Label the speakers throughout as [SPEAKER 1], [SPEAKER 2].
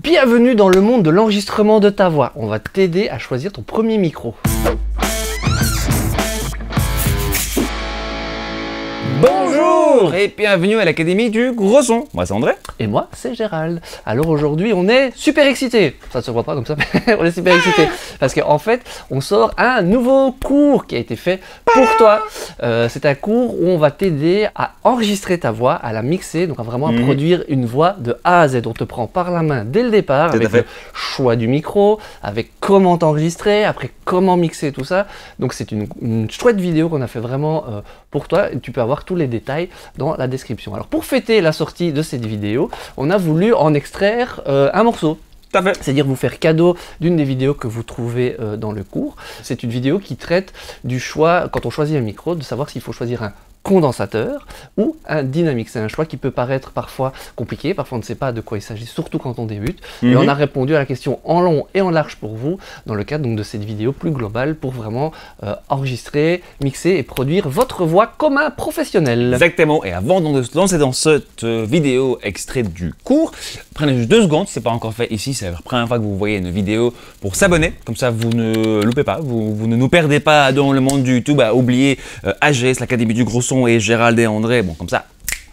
[SPEAKER 1] Bienvenue dans le monde de l'enregistrement de ta voix. On va t'aider à choisir ton premier micro. Bonjour et bienvenue à l'Académie du Gros Son. Moi c'est André. Et moi c'est Gérald. Alors aujourd'hui on est super excités. Ça se voit pas comme ça, mais on est super excités. Ah Parce qu'en fait on sort un nouveau cours qui a été fait pour toi. Ah euh, c'est un cours où on va t'aider à enregistrer ta voix, à la mixer, donc à vraiment mhm. produire une voix de A à Z. On te prend par la main dès le départ avec le choix du micro, avec comment t'enregistrer, après comment mixer tout ça. Donc c'est une, chouette vidéo qu'on a fait vraiment euh, pour toi. tu peux avoir les détails dans la description. Alors pour fêter la sortie de cette vidéo, on a voulu en extraire euh, un morceau. C'est-à-dire vous faire cadeau d'une des vidéos que vous trouvez euh, dans le cours. C'est une vidéo qui traite du choix, quand on choisit un micro, de savoir s'il faut choisir un condensateur ou un dynamique. C'est un choix qui peut paraître parfois compliqué, parfois on ne sait pas de quoi il s'agit, surtout quand on débute. Mais on mhm. a répondu à la question en long et en large pour vous, dans le cadre donc, de cette vidéo plus globale, pour vraiment euh, enregistrer, mixer et produire votre voix comme un professionnel. Exactement, et
[SPEAKER 2] avant de se lancer dans cette euh, vidéo extraite du cours, prenez juste deux secondes, si ce n'est pas encore fait ici, c'est la première fois que vous voyez une vidéo, pour s'abonner, comme ça vous ne loupez pas, vous, ne nous perdez pas dans le monde du YouTube à oublier euh, AGS, l'Académie du Gros Son, et Gérald et André. Bon, comme ça,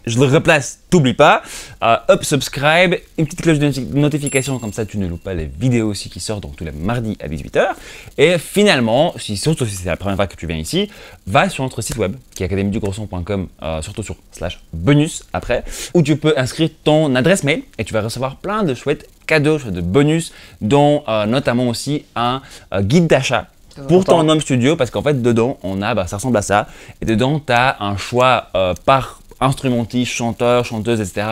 [SPEAKER 2] je le replace, t'oublie pas. Up euh, hop, subscribe, une petite cloche de notification, comme ça tu ne loupes pas les vidéos aussi qui sortent donc tous les mardis à 18h. Et finalement, si, surtout si c'est la première fois que tu viens ici, va sur notre site web qui est academie-du-gros-son.com, euh, surtout sur slash bonus après, où tu peux inscrire ton adresse mail et tu vas recevoir plein de chouettes cadeaux, de bonus, dont euh, notamment aussi un guide d'achat pour ton home studio parce qu'en fait dedans on a bah, ça ressemble à ça et dedans tu as un choix euh, par instrumentiste, chanteur, chanteuse, etc.,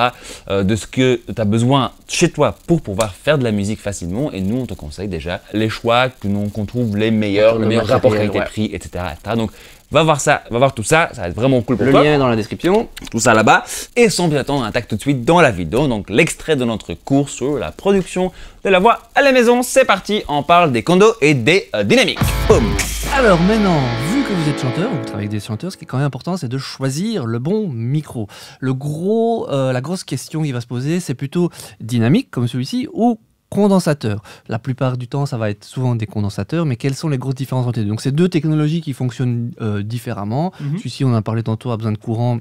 [SPEAKER 2] euh, de ce que tu as besoin chez toi pour pouvoir faire de la musique facilement. Et nous, on te conseille déjà les choix que nous qu'on trouve les meilleurs, le, meilleur rapport qualité-prix, etc., Donc, va voir ça, va voir tout ça, ça va être vraiment cool pour toi. Le lien est dans la description. Tout ça là-bas. Et sans plus attendre, un attaque tout de suite dans la vidéo. Donc, l'extrait de notre cours sur la production de la voix à la maison. C'est parti, on parle des condos et des euh, dynamiques. Boom.
[SPEAKER 1] Alors maintenant, que vous êtes chanteur, vous travaillez avec des chanteurs, ce qui est quand même important, c'est de choisir le bon micro. Le gros, euh, la grosse question qui va se poser, c'est plutôt dynamique comme celui-ci ou condensateur. La plupart du temps, ça va être souvent des condensateurs, mais quelles sont les grosses différences entre les deux Donc, c'est deux technologies qui fonctionnent euh, différemment. Mhm. Celui-ci, on en a parlé tantôt, a besoin de courant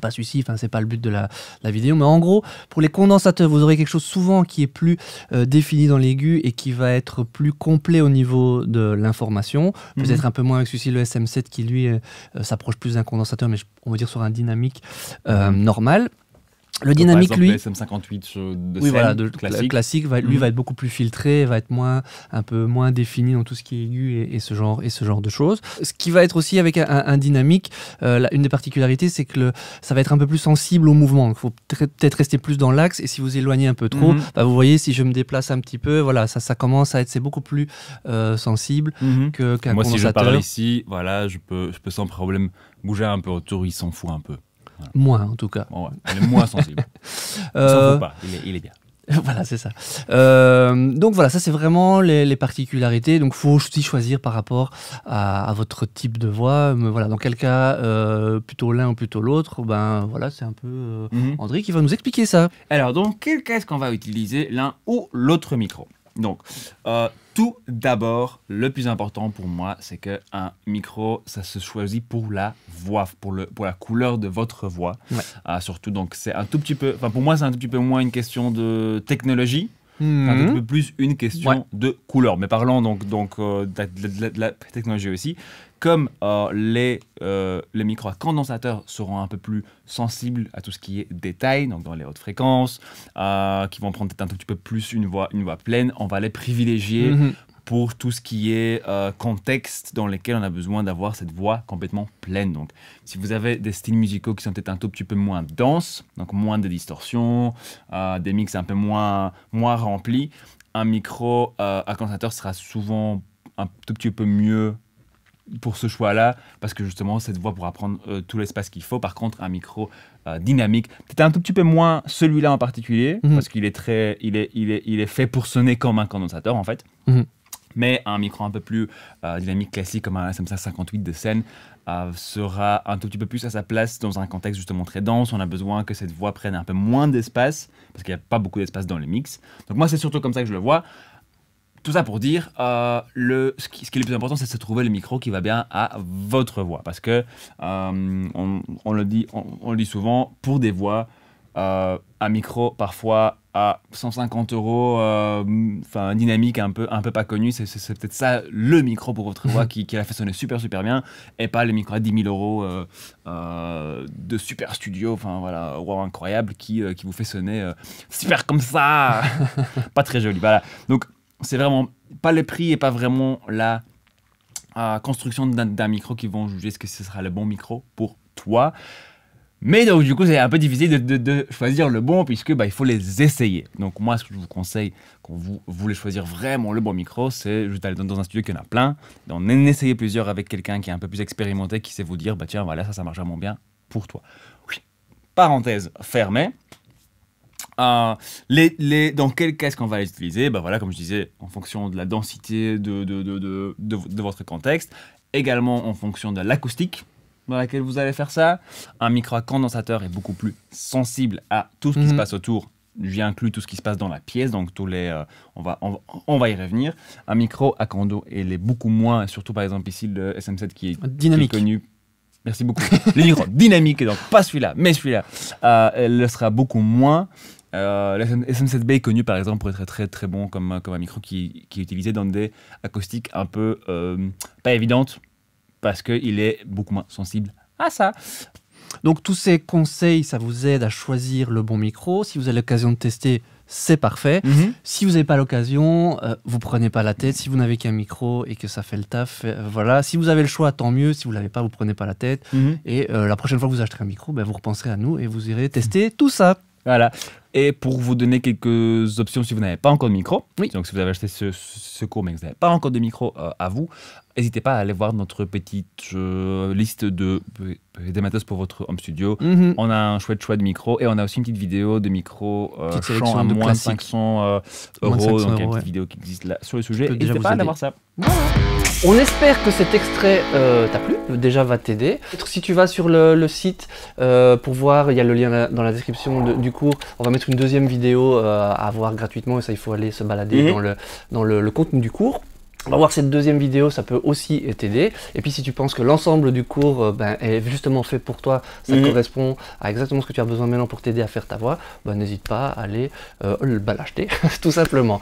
[SPEAKER 1] pas celui enfin, c'est pas le but de la, vidéo, mais en gros, pour les condensateurs, vous aurez quelque chose souvent qui est plus euh, défini dans l'aigu et qui va être plus complet au niveau de l'information. Mhm. Peut-être un peu moins avec celui-ci, le SM7 qui lui euh, euh, s'approche plus d'un condensateur, mais on va dire sur un dynamique mhm. normal. Le dynamique, lui, le
[SPEAKER 2] SM58 de, voilà, classique, va, lui mhm. va être
[SPEAKER 1] beaucoup plus filtré, va être moins un peu moins défini dans tout ce qui est aigu et, ce genre et ce genre de choses. Ce qui va être aussi avec un, dynamique, euh, une des particularités, c'est que le, ça va être un peu plus sensible au mouvement. Il faut peut-être rester plus dans l'axe et si vous éloignez un peu trop, mhm. bah, vous voyez si je me déplace un petit peu, voilà, ça, ça commence à être c'est beaucoup plus euh, sensible mhm. que qu'un Moi, si je parle
[SPEAKER 2] ici, voilà, je peux je peux sans problème bouger un peu autour, il s'en fout un peu. Moins, en tout cas. est moins sensible. Euh, pas, il est, bien voilà, c'est ça.
[SPEAKER 1] Euh, donc voilà, ça c'est vraiment les, particularités. Donc faut aussi choisir par rapport à, votre type de voix. voilà, dans quel cas euh, plutôt l'un ou plutôt l'autre, ben voilà,
[SPEAKER 2] c'est un peu mhm. André qui va nous expliquer ça. Alors donc quel cas est-ce qu'on va utiliser l'un ou l'autre micro donc, euh, tout d'abord, le plus important pour moi, c'est que un micro, ça se choisit pour la voix, pour, le, pour la couleur de votre voix. Ah, surtout, donc, c'est un tout petit peu, enfin, pour moi, c'est un tout petit peu moins une question de technologie. Un tout hmm. petit peu plus une question de couleur. Mais parlons donc, donc euh, de, la, technologie aussi, comme euh, les, micros euh, les micro-condensateurs seront un peu plus sensibles à tout ce qui est détail, donc dans les hautes fréquences, euh, qui vont prendre peut-être un tout petit peu plus une voix, une voix pleine, on va les privilégier mhm. pour tout ce qui est contexte dans lequel on a besoin d'avoir cette voix complètement pleine. Donc, si vous avez des styles musicaux qui sont peut-être un tout petit peu moins denses, donc moins de distorsions, des mix un peu moins, moins remplis, un micro à condensateur sera souvent un tout petit peu mieux pour ce choix-là, parce que justement, cette voix pourra prendre euh, tout l'espace qu'il faut. Par contre, un micro euh, dynamique, peut-être un tout petit peu moins celui-là en particulier, mhm. parce qu'il est, très, il est, il est, il est fait pour sonner comme un condensateur, en fait. Mhm. Mais un micro un peu plus euh, dynamique classique, comme un SM58 de scène, sera un tout petit peu plus à sa place dans un contexte justement très dense. On a besoin que cette voix prenne un peu moins d'espace, parce qu'il n'y a pas beaucoup d'espace dans les mix. Donc moi, c'est surtout comme ça que je le vois. Tout ça pour dire, euh, le, ce qui, est le plus important, c'est de trouver le micro qui va bien à votre voix. Parce que, euh, on, le dit, on, dit souvent, pour des voix, un euh, micro parfois à 150 euros, enfin dynamique, un peu, un peu pas connu, c'est, peut-être ça le micro pour votre voix mhm. qui, qui la fait sonner super super bien, et pas le micro à 10 000 euros de super studio, enfin voilà, incroyable, qui, qui vous fait sonner super comme ça, pas très joli. Voilà, donc c'est vraiment pas le prix et pas vraiment la euh, construction d'un micro qui vont juger ce que ce sera le bon micro pour toi. Mais donc, du coup, c'est un peu difficile de, choisir le bon puisque bah, il faut les essayer. Donc, moi, ce que je vous conseille quand vous voulez choisir vraiment le bon micro, c'est je vous dans, un studio qui en a plein, d'en essayer plusieurs avec quelqu'un qui est un peu plus expérimenté, qui sait vous dire, bah tiens, voilà, ça, ça marche vraiment bien pour toi. Parenthèse fermée. Euh, les, dans quel qu'on qu'on va les utiliser ben voilà, Comme je disais, en fonction de la densité de, de, de, de votre contexte, également en fonction de l'acoustique dans laquelle vous allez faire ça. Un micro à condensateur est beaucoup plus sensible à tout ce qui se mhm. passe autour. J'y inclus tout ce qui se passe dans la pièce, donc tous les, euh, on, va, on, va y revenir. Un micro à condo, il est beaucoup moins, surtout par exemple ici le SM7 qui est, Dynamique. connu Merci beaucoup. le micro dynamique, donc pas celui-là, mais celui-là, euh, elle le sera beaucoup moins. Euh, SM7B est connu par exemple pour être très très bon comme, comme un micro qui, est utilisé dans des acoustiques un peu euh, pas évidentes parce qu'il est beaucoup moins sensible à ça. Donc tous ces conseils,
[SPEAKER 1] ça vous aide à choisir le bon micro. Si vous avez l'occasion de tester, c'est parfait. Mhm. Si vous n'avez pas l'occasion, euh, vous prenez pas la tête. Si vous n'avez qu'un micro et que ça fait le taf, euh, voilà. Si vous avez le choix, tant mieux. Si vous l'avez pas, vous prenez pas la tête. Mhm. Et la prochaine fois que vous achetez un micro, ben, vous repenserez à
[SPEAKER 2] nous et vous irez tester tout ça. Voilà. Et pour vous donner quelques options si vous n'avez pas encore de micro, donc si vous avez acheté ce, cours mais que vous n'avez pas encore de micro euh, à vous, n'hésitez pas à aller voir notre petite euh, liste de euh, des matos pour votre home studio. Mhm. On a un chouette choix de micro et on a aussi une petite vidéo de micro euh, à à de moins 500 euros. donc, il y a une petite vidéo qui existe là sur le sujet. N'hésitez pas à voir ça. On
[SPEAKER 1] espère que cet extrait t'a plu, déjà va t'aider. Si tu vas sur le, site pour voir, il y a le lien dans la description du cours. On va une deuxième vidéo euh, à voir gratuitement, et ça il faut aller se balader mhm. dans, le, dans le, contenu du cours. On va voir cette deuxième vidéo, ça peut aussi t'aider. Et puis si tu penses que l'ensemble du cours euh, ben, est justement fait pour toi, ça mhm. correspond à exactement ce que tu as besoin maintenant pour t'aider à faire ta voix, ben, n'hésite pas à aller euh, l'acheter, tout simplement.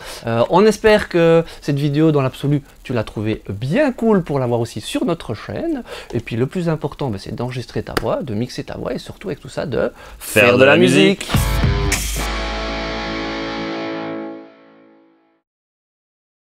[SPEAKER 1] on espère que cette vidéo, dans l'absolu, tu l'as trouvée bien cool pour l'avoir aussi sur notre chaîne. Et puis le plus important, ben, c'est d'enregistrer ta voix, de mixer ta voix et surtout avec tout ça, de faire, de, la, musique.